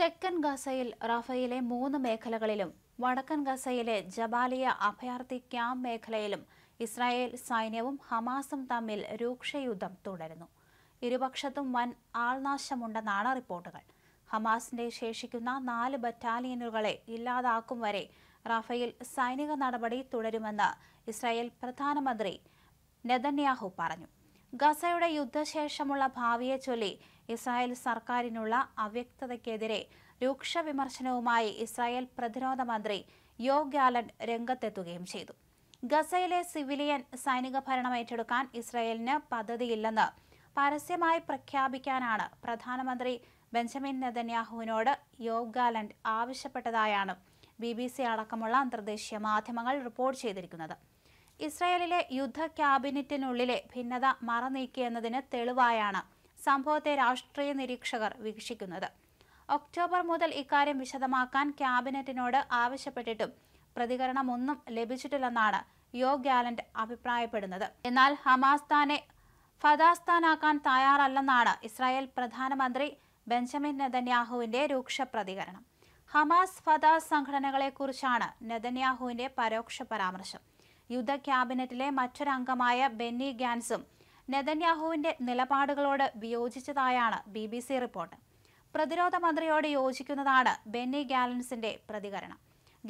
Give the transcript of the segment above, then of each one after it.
തെക്കൻ ഗാസയിൽ റഫയിലെ മൂന്ന് മേഖലകളിലും വടക്കൻ ഗസയിലെ ജബാലിയ അഭയാർത്ഥി ക്യാമ്പ് മേഖലയിലും ഇസ്രായേൽ സൈന്യവും ഹമാസും തമ്മിൽ രൂക്ഷ യുദ്ധം തുടരുന്നു ഇരുപക്ഷത്തും വൻ ആൾനാശമുണ്ടെന്നാണ് റിപ്പോർട്ടുകൾ ഹമാസിന്റെ ശേഷിക്കുന്ന നാല് ബറ്റാലിയനുകളെ ഇല്ലാതാക്കും വരെ റഫയിൽ സൈനിക നടപടി തുടരുമെന്ന് ഇസ്രായേൽ പ്രധാനമന്ത്രി നെതന്യാഹു പറഞ്ഞു ഗസയുടെ യുദ്ധശേഷമുള്ള ഭാവിയെ ചൊല്ലി ഇസ്രായേൽ സർക്കാരിനുള്ള അവ്യക്തതയ്ക്കെതിരെ രൂക്ഷ വിമർശനവുമായി ഇസ്രായേൽ പ്രതിരോധ മന്ത്രി യോ ഗാലൻ രംഗത്തെത്തുകയും ചെയ്തു ഗസയിലെ സിവിലിയൻ സൈനിക ഭരണം ഏറ്റെടുക്കാൻ ഇസ്രായേലിന് പദ്ധതിയില്ലെന്ന് പരസ്യമായി പ്രഖ്യാപിക്കാനാണ് പ്രധാനമന്ത്രി ബെഞ്ചമിൻ നെതന്യാഹുവിനോട് യോ ഗാലൻഡ് ആവശ്യപ്പെട്ടതായാണ് ബി ബി സി അടക്കമുള്ള അന്തർദേശീയ മാധ്യമങ്ങൾ റിപ്പോർട്ട് ചെയ്തിരിക്കുന്നത് ഇസ്രായേലിലെ യുദ്ധ ക്യാബിനറ്റിനുള്ളിലെ ഭിന്നത മറനീക്കിയെന്നതിന് തെളിവായാണ് സംഭവത്തെ രാഷ്ട്രീയ നിരീക്ഷകർ വീക്ഷിക്കുന്നത് ഒക്ടോബർ മുതൽ ഇക്കാര്യം വിശദമാക്കാൻ ക്യാബിനറ്റിനോട് ആവശ്യപ്പെട്ടിട്ടും പ്രതികരണമൊന്നും ലഭിച്ചിട്ടില്ലെന്നാണ് യോ ഗാലന്റ് അഭിപ്രായപ്പെടുന്നത് എന്നാൽ ഹമാസ് താനെ ഫദാസ്ഥാനാക്കാൻ തയ്യാറല്ലെന്നാണ് ഇസ്രായേൽ പ്രധാനമന്ത്രി ബെഞ്ചമിൻ നെതന്യാഹുവിന്റെ രൂക്ഷ പ്രതികരണം ഹമാസ് ഫദാസ് സംഘടനകളെക്കുറിച്ചാണ് നെതന്യാഹുവിന്റെ പരോക്ഷ പരാമർശം യുദ്ധ ക്യാബിനറ്റിലെ മറ്റൊരംഗമായ ബെന്നി ഗാൻസും നെതന്യാഹുവിന്റെ നിലപാടുകളോട് വിയോജിച്ചതായാണ് ബി ബി സി റിപ്പോർട്ട് പ്രതിരോധ മന്ത്രിയോട് യോജിക്കുന്നതാണ് ബെന്നി ഗാലൻസിന്റെ പ്രതികരണം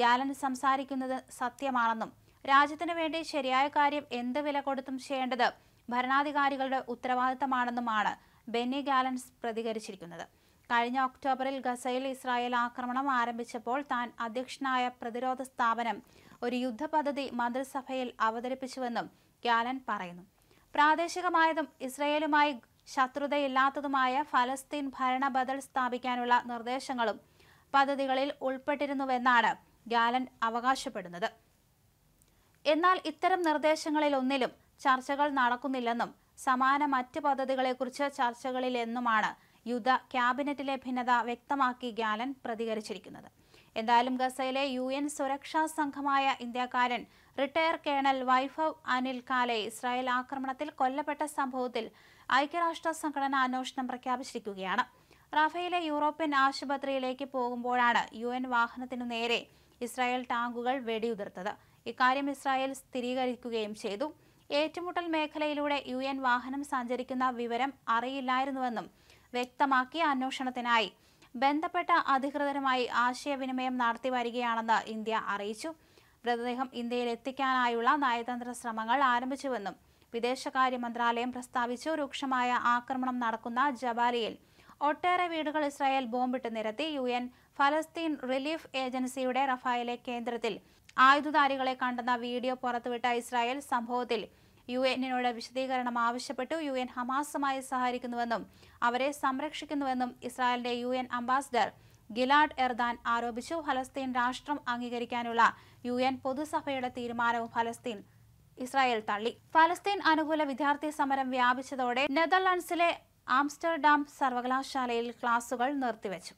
ഗാലൻസ് സംസാരിക്കുന്നത് സത്യമാണെന്നും രാജ്യത്തിനു വേണ്ടി ശരിയായ കാര്യം എന്ത് വില കൊടുത്തും ചെയ്യേണ്ടത് ഭരണാധികാരികളുടെ ഉത്തരവാദിത്തമാണെന്നുമാണ് ബെന്നി ഗാലൻസ് പ്രതികരിച്ചിരിക്കുന്നത് കഴിഞ്ഞ ഒക്ടോബറിൽ ഗസയിൽ ഇസ്രായേൽ ആക്രമണം ആരംഭിച്ചപ്പോൾ താൻ അധ്യക്ഷനായ പ്രതിരോധ സ്ഥാപനം ഒരു യുദ്ധ പദ്ധതി മന്ത്രിസഭയിൽ അവതരിപ്പിച്ചുവെന്നും ഗ്യാലൻ പറയുന്നു പ്രാദേശികമായതും ഇസ്രയേലുമായി ശത്രുതയില്ലാത്തതുമായ ഫലസ്തീൻ ഭരണ ബദൽ സ്ഥാപിക്കാനുള്ള നിർദ്ദേശങ്ങളും പദ്ധതികളിൽ ഉൾപ്പെട്ടിരുന്നുവെന്നാണ് ഗ്യാലൻ അവകാശപ്പെടുന്നത് എന്നാൽ ഇത്തരം നിർദ്ദേശങ്ങളിലൊന്നിലും ചർച്ചകൾ നടക്കുന്നില്ലെന്നും സമാന മറ്റ് പദ്ധതികളെക്കുറിച്ച് ചർച്ചകളിലെന്നുമാണ് യുദ്ധ ക്യാബിനറ്റിലെ ഭിന്നത വ്യക്തമാക്കി ഗ്യാലൻ പ്രതികരിച്ചിരിക്കുന്നത് എന്തായാലും ഗസയിലെ യു എൻ സുരക്ഷാ സംഘമായ ഇന്ത്യക്കാരൻ റിട്ടയർ കേണൽ വൈഭവ് അനിൽ കാലെ ഇസ്രായേൽ ആക്രമണത്തിൽ കൊല്ലപ്പെട്ട സംഭവത്തിൽ ഐക്യരാഷ്ട്ര സംഘടന അന്വേഷണം പ്രഖ്യാപിച്ചിരിക്കുകയാണ് റഫയിലെ യൂറോപ്യൻ ആശുപത്രിയിലേക്ക് പോകുമ്പോഴാണ് യു എൻ വാഹനത്തിനു നേരെ ഇസ്രായേൽ ടാങ്കുകൾ വെടിയുതിർത്തത് ഇക്കാര്യം ഇസ്രായേൽ സ്ഥിരീകരിക്കുകയും ചെയ്തു ഏറ്റുമുട്ടൽ മേഖലയിലൂടെ യു വാഹനം സഞ്ചരിക്കുന്ന വിവരം അറിയില്ലായിരുന്നുവെന്നും വ്യക്തമാക്കി അന്വേഷണത്തിനായി ബന്ധപ്പെട്ട അധികൃതരുമായി ആശയവിനിമയം നടത്തി വരികയാണെന്ന് ഇന്ത്യ അറിയിച്ചു മൃതദേഹം ഇന്ത്യയിൽ എത്തിക്കാനായുള്ള നയതന്ത്ര ശ്രമങ്ങൾ ആരംഭിച്ചുവെന്നും വിദേശകാര്യ മന്ത്രാലയം പ്രസ്താവിച്ചു രൂക്ഷമായ ആക്രമണം നടക്കുന്ന ജബാലിയിൽ ഒട്ടേറെ വീടുകൾ ഇസ്രായേൽ ബോംബിട്ട് നിരത്തി യു എൻ ഫലസ്തീൻ റിലീഫ് ഏജൻസിയുടെ റഫായിലെ കേന്ദ്രത്തിൽ ആയുധധാരികളെ കണ്ടെന്ന വീഡിയോ പുറത്തുവിട്ട ഇസ്രായേൽ സംഭവത്തിൽ യു എന്നിനോട് വിശദീകരണം ആവശ്യപ്പെട്ടു യു എൻ ഹമാസുമായി സഹകരിക്കുന്നുവെന്നും അവരെ സംരക്ഷിക്കുന്നുവെന്നും ഇസ്രായേലിന്റെ U N ambassador Gilad Erdan ആരോപിച്ചു ഫലസ്തീൻ രാഷ്ട്രം അംഗീകരിക്കാനുള്ള യു എൻ പൊതുസഭയുടെ തീരുമാനവും ഫലസ്തീൻ ഇസ്രായേൽ തള്ളി ഫലസ്തീൻ അനുകൂല വിദ്യാർത്ഥി സമരം വ്യാപിച്ചതോടെ നെതർലാൻഡ്സിലെ ആംസ്റ്റർഡാം സർവകലാശാലയിൽ ക്ലാസുകൾ നിർത്തിവച്ചു